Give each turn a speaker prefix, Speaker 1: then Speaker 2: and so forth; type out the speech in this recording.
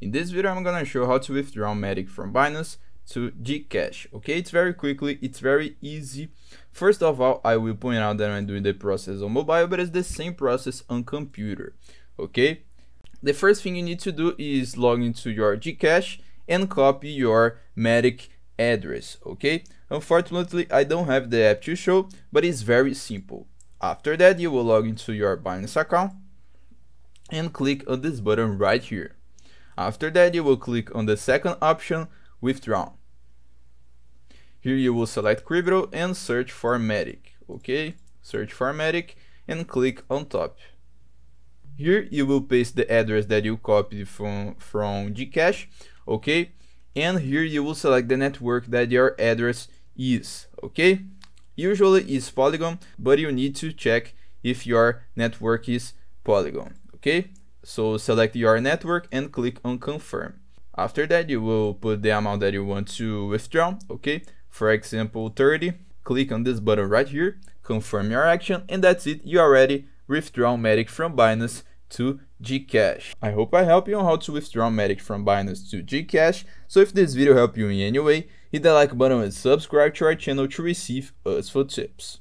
Speaker 1: In this video, I'm gonna show how to withdraw Matic from Binance to Gcash, okay? It's very quickly, it's very easy. First of all, I will point out that I'm doing the process on mobile, but it's the same process on computer, okay? The first thing you need to do is log into your Gcash and copy your Matic address, okay? Unfortunately, I don't have the app to show, but it's very simple. After that, you will log into your Binance account and click on this button right here after that you will click on the second option, Withdrawn. Here you will select Cribro and search for Medic, okay? Search for Medic and click on top. Here you will paste the address that you copied from, from Gcash, okay? And here you will select the network that your address is, okay? Usually is Polygon, but you need to check if your network is Polygon, okay? So select your network and click on confirm. After that, you will put the amount that you want to withdraw, okay? For example, 30. Click on this button right here, confirm your action, and that's it. You already withdraw Matic from Binance to Gcash. I hope I help you on how to withdraw Matic from Binance to Gcash. So if this video helped you in any way, hit the like button and subscribe to our channel to receive us for tips.